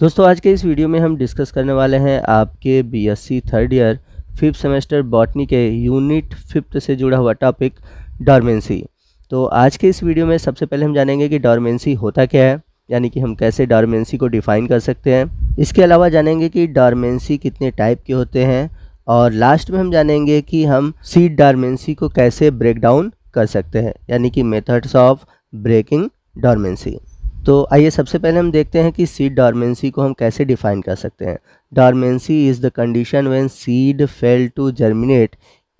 दोस्तों आज के इस वीडियो में हम डिस्कस करने वाले हैं आपके BSc third year fifth semester botany के यूनिट फिफ्थ से जुड़ा हुआ टॉपिक डॉर्मेंसी तो आज के इस वीडियो में सबसे पहले हम जानेंगे कि डॉर्मेंसी होता क्या है यानी कि हम कैसे डॉर्मेंसी को डिफ़ाइन कर सकते हैं इसके अलावा जानेंगे कि डॉर्मेंसी कितने टाइप के होते हैं और लास्ट में हम जानेंगे कि हम सीड डॉर्मेंसी को कैसे ब्रेक डाउन कर सकते हैं यानी कि मेथड्स ऑफ ब्रेकिंग डॉर्मेंसी तो आइए सबसे पहले हम देखते हैं कि सीड डॉर्मेंसी को हम कैसे डिफाइन कर सकते हैं dormancy is the condition when seed fail to germinate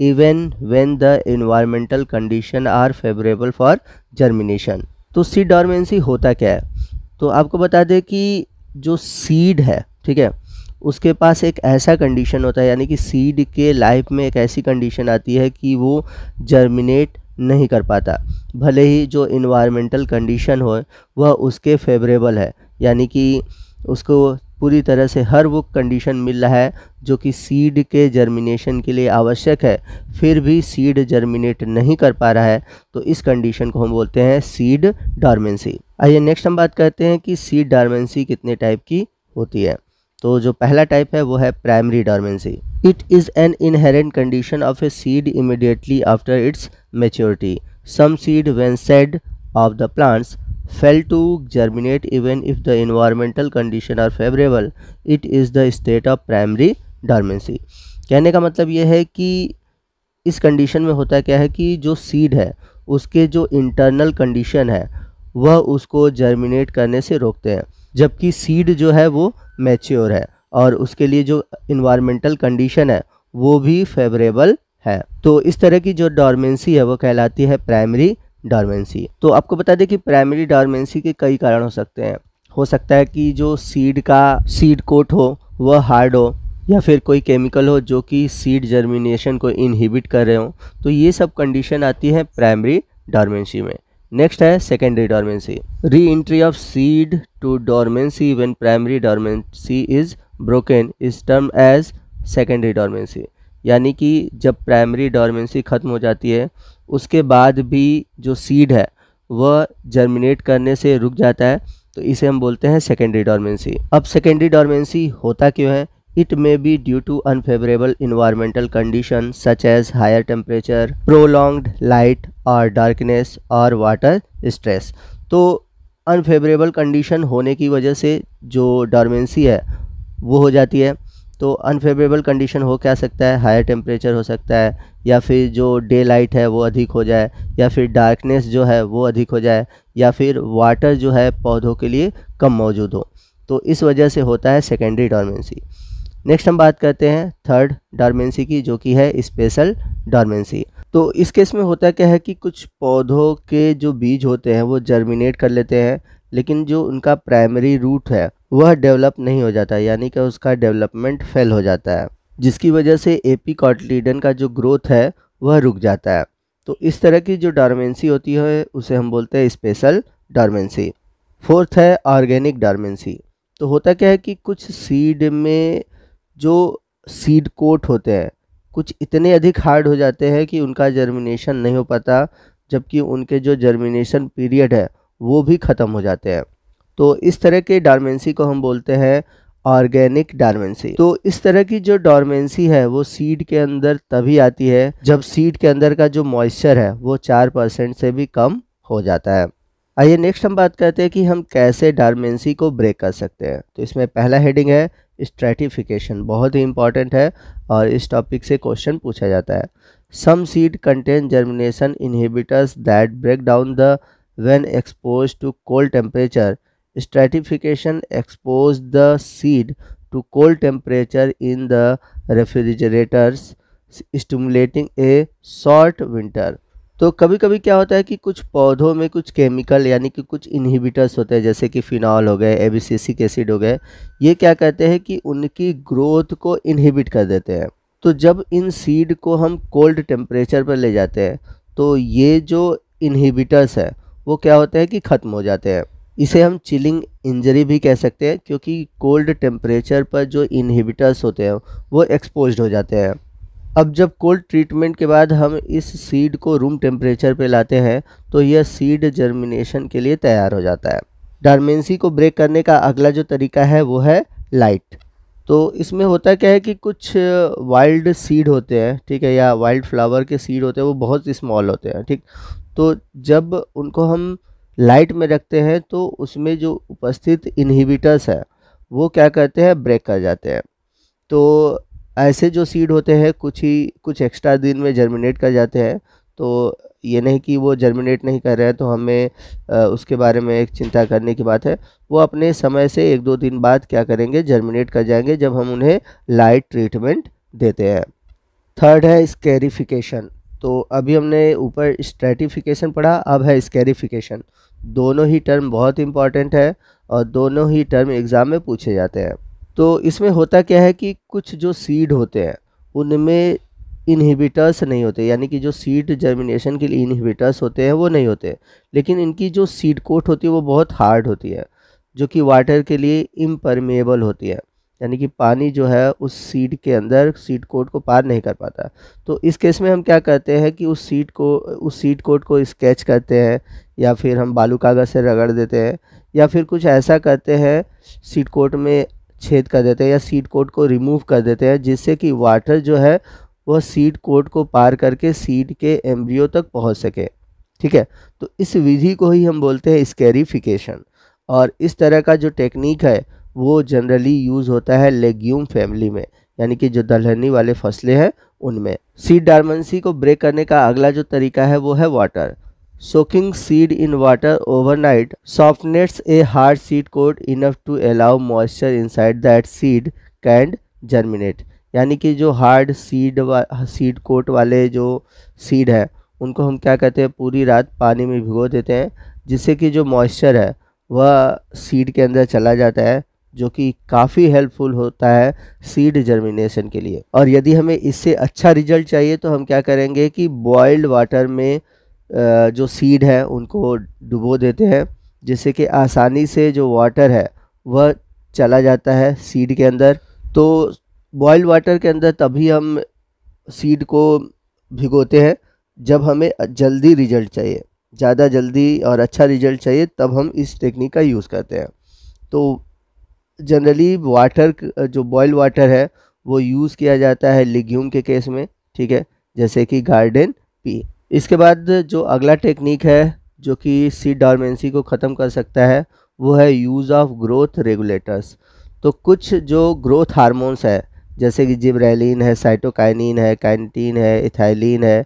even when the environmental condition are favourable for germination तो सीड डॉर्मेंसी होता क्या है तो आपको बता दें कि जो सीड है ठीक है उसके पास एक ऐसा कंडीशन होता है यानी कि सीड के लाइफ में एक ऐसी कंडीशन आती है कि वो जर्मिनेट नहीं कर पाता भले ही जो इन्वायरमेंटल कंडीशन हो वह उसके फेवरेबल है यानी कि उसको पूरी तरह से हर वो कंडीशन मिल रहा है जो कि सीड के जर्मिनेशन के लिए आवश्यक है फिर भी सीड जर्मिनेट नहीं कर पा रहा है तो इस कंडीशन को हम बोलते हैं सीड डारमेंसी आइए नेक्स्ट हम बात करते हैं कि सीड डारमेंसी कितने टाइप की होती है तो जो पहला टाइप है वो है primary dormancy it is an inherent condition of a seed immediately after its maturity some seed when shed off the plants fail to germinate even if the environmental condition are favourable it is the state of primary dormancy कहने का मतलब ये है कि इस condition में होता क्या है कि जो सीड है उसके जो इंटरनल कंडीशन है वह उसको जर्मिनेट करने से रोकते हैं जबकि सीड जो है वो मैच्योर है और उसके लिए जो इन्वायरमेंटल कंडीशन है वो भी फेवरेबल है तो इस तरह की जो डॉर्मेंसी है वो कहलाती है प्राइमरी डॉर्मेंसी तो आपको बता दें कि प्राइमरी डॉर्मेंसी के कई कारण हो सकते हैं हो सकता है कि जो सीड का सीड कोट हो वह हार्ड हो या फिर कोई केमिकल हो जो कि सीड जर्मिनेशन को इनहिबिट कर रहे हो तो ये सब कंडीशन आती है प्राइमरी डॉर्मेंसी में नेक्स्ट है secondary dormancy re entry of seed to dormancy when primary dormancy is broken is term as secondary dormancy यानी कि जब प्राइमरी डॉर्मेंसी ख़त्म हो जाती है उसके बाद भी जो सीड है वह जर्मिनेट करने से रुक जाता है तो इसे हम बोलते हैं सेकेंडरी डॉर्मेंसी अब सेकेंडरी डॉर्मेंसी होता क्यों है it may be due to unfavourable environmental condition such as higher temperature, prolonged light or darkness or water stress. तो अनफेवरेबल कंडीशन होने की वजह से जो डॉर्मेंसी है वो हो जाती है तो अनफेवरेबल कंडीशन हो क्या सकता है हायर टेम्परेचर हो सकता है या फिर जो डे लाइट है वो अधिक हो जाए या फिर डार्कनेस जो है वो अधिक हो जाए या फिर वाटर जो है पौधों के लिए कम मौजूद हो तो इस वजह से होता है सेकेंडरी डॉर्मेंसी नेक्स्ट हम बात करते हैं थर्ड डॉर्मेंसी की जो कि है स्पेशल डॉर्मेंसी तो इस केस में होता क्या है कि कुछ पौधों के जो बीज होते हैं वो जर्मिनेट कर लेते हैं लेकिन जो उनका प्राइमरी रूट है वह डेवलप नहीं हो जाता यानी कि उसका डेवलपमेंट फेल हो जाता है जिसकी वजह से एपी कॉटलीडन का जो ग्रोथ है वह रुक जाता है तो इस तरह की जो डॉर्मेंसी होती है उसे हम बोलते हैं स्पेशल डॉर्मेंसी फोर्थ है ऑर्गेनिक डॉर्मेंसी तो होता क्या है कि कुछ सीड में जो सीड कोट होते हैं कुछ इतने अधिक हार्ड हो जाते हैं कि उनका जर्मिनेशन नहीं हो पाता जबकि उनके जो जर्मिनेशन पीरियड है वो भी ख़त्म हो जाते हैं तो इस तरह के डारमेंसी को हम बोलते हैं ऑर्गेनिक डारमेंसी तो इस तरह की जो डॉर्मेंसी है वो सीड के अंदर तभी आती है जब सीड के अंदर का जो मॉइस्चर है वो चार परसेंट से भी कम हो जाता है आइए नेक्स्ट हम बात करते हैं कि हम कैसे डारमेंसी को ब्रेक कर सकते हैं तो इसमें पहला हेडिंग है स्ट्रेटिफिकेशन बहुत ही इंपॉर्टेंट है और इस टॉपिक से क्वेश्चन पूछा जाता है some seed contain germination inhibitors that break down the when expose to cold temperature stratification expose the seed to cold temperature in the refrigerators stimulating a short winter तो कभी कभी क्या होता है कि कुछ पौधों में कुछ केमिकल यानी कि कुछ इन्हीबिटर्स होते हैं जैसे कि फ़िनॉल हो गए एबीसीसिक एसिड हो गए ये क्या कहते हैं कि उनकी ग्रोथ को इन्हीबिट कर देते हैं तो जब इन सीड को हम कोल्ड टेम्परेचर पर ले जाते हैं तो ये जो इन्हीबिटर्स है वो क्या होते हैं कि ख़त्म हो जाते हैं इसे हम चिलिंग इंजरी भी कह सकते हैं क्योंकि कोल्ड टेम्परेचर पर जो इन्हीबिटर्स होते हैं वो एक्सपोज हो जाते हैं अब जब कोल्ड ट्रीटमेंट के बाद हम इस सीड को रूम टेम्परेचर पे लाते हैं तो यह सीड जर्मिनेशन के लिए तैयार हो जाता है डारमेंसी को ब्रेक करने का अगला जो तरीका है वो है लाइट तो इसमें होता क्या है कि कुछ वाइल्ड सीड होते हैं ठीक है या वाइल्ड फ्लावर के सीड होते हैं वो बहुत स्मॉल होते हैं ठीक तो जब उनको हम लाइट में रखते हैं तो उसमें जो उपस्थित इन्हीबिटर्स हैं वो क्या करते हैं ब्रेक कर जाते हैं तो ऐसे जो सीड होते हैं कुछ ही कुछ एक्स्ट्रा दिन में जर्मिनेट कर जाते हैं तो ये नहीं कि वो जर्मिनेट नहीं कर रहे हैं तो हमें उसके बारे में एक चिंता करने की बात है वो अपने समय से एक दो दिन बाद क्या करेंगे जर्मिनेट कर जाएंगे जब हम उन्हें लाइट ट्रीटमेंट देते हैं थर्ड है स्केरिफिकेशन तो अभी हमने ऊपर स्ट्रेटिफिकेशन पढ़ा अब है स्केरिफिकेशन दोनों ही टर्म बहुत इंपॉर्टेंट है और दोनों ही टर्म एग्ज़ाम में पूछे जाते हैं तो इसमें होता क्या है कि कुछ जो सीड होते हैं उनमें इनहिबिटर्स नहीं होते यानी कि जो सीड जर्मिनेशन के लिए इनहिबिटर्स होते हैं वो नहीं होते लेकिन इनकी जो सीड कोट होती है वो बहुत हार्ड होती है जो कि वाटर के लिए इम्परमेबल होती है यानी कि पानी जो है उस सीड के अंदर सीड कोट को पार नहीं कर पाता तो इस केस में हम क्या करते हैं कि उस सीड को उस सीड कोट को स्केच करते हैं या फिर हम बालू कागज़ से रगड़ देते हैं या फिर कुछ ऐसा करते हैं सीड कोट में छेद कर देते हैं या सीड कोट को रिमूव कर देते हैं जिससे कि वाटर जो है वह सीड कोट को पार करके सीड के एम्ब्रियो तक पहुंच सके ठीक है तो इस विधि को ही हम बोलते हैं स्कैरिफिकेशन और इस तरह का जो टेक्निक है वो जनरली यूज़ होता है लेग्यूम फैमिली में यानी कि जो दलहनी वाले फसलें हैं उनमें सीड डारमेंसी को ब्रेक करने का अगला जो तरीका है वो है water Soaking seed in water overnight softens a hard seed coat enough to allow moisture inside that seed can germinate. यानी कि जो हार्ड सीड सीड कोट वाले जो सीड हैं उनको हम क्या कहते हैं पूरी रात पानी में भिगो देते हैं जिससे कि जो मॉइस्चर है वह सीड के अंदर चला जाता है जो कि काफ़ी हेल्पफुल होता है सीड जर्मिनेशन के लिए और यदि हमें इससे अच्छा रिजल्ट चाहिए तो हम क्या करेंगे कि बॉयल्ड वाटर में जो सीड है उनको डुबो देते हैं जिससे कि आसानी से जो वाटर है वह चला जाता है सीड के अंदर तो बॉयल वाटर के अंदर तभी हम सीड को भिगोते हैं जब हमें जल्दी रिजल्ट चाहिए ज़्यादा जल्दी और अच्छा रिजल्ट चाहिए तब हम इस टेक्निक का यूज़ करते हैं तो जनरली वाटर जो बॉयल वाटर है वो यूज़ किया जाता है लिग्यूम के केस में ठीक है जैसे कि गार्डन पी इसके बाद जो अगला टेक्निक है जो कि सीड डॉर्मेंसी को ख़त्म कर सकता है वो है यूज़ ऑफ ग्रोथ रेगुलेटर्स तो कुछ जो ग्रोथ हार्मोन्स है जैसे कि जिब्रैलिन है साइटोकाइनिन है काइनटीन है इथाइलिन है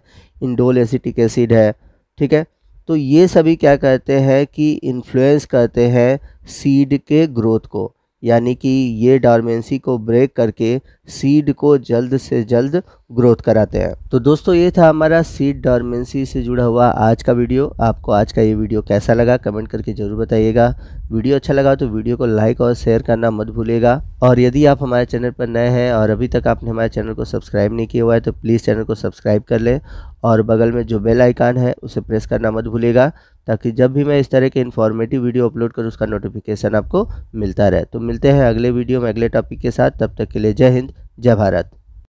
इंडोल एसिटिक एसिड है ठीक है तो ये सभी क्या कहते हैं कि इन्फ्लुएंस करते हैं सीड के ग्रोथ को यानी कि ये डॉर्मेंसी को ब्रेक करके सीड को जल्द से जल्द ग्रोथ कराते हैं तो दोस्तों ये था हमारा सीड डॉर्मेंसी से जुड़ा हुआ आज का वीडियो आपको आज का ये वीडियो कैसा लगा कमेंट करके ज़रूर बताइएगा वीडियो अच्छा लगा तो वीडियो को लाइक और शेयर करना मत भूलिएगा और यदि आप हमारे चैनल पर नए हैं और अभी तक आपने हमारे चैनल को सब्सक्राइब नहीं किया हुआ है तो प्लीज़ चैनल को सब्सक्राइब कर लें और बगल में जो बेल आइकान है उसे प्रेस करना मत भूलेगा ताकि जब भी मैं इस तरह के इन्फॉर्मेटिव वीडियो अपलोड करूँ उसका नोटिफिकेशन आपको मिलता रहे तो मिलते हैं अगले वीडियो में अगले टॉपिक के साथ तब तक के लिए जय हिंद जय भारत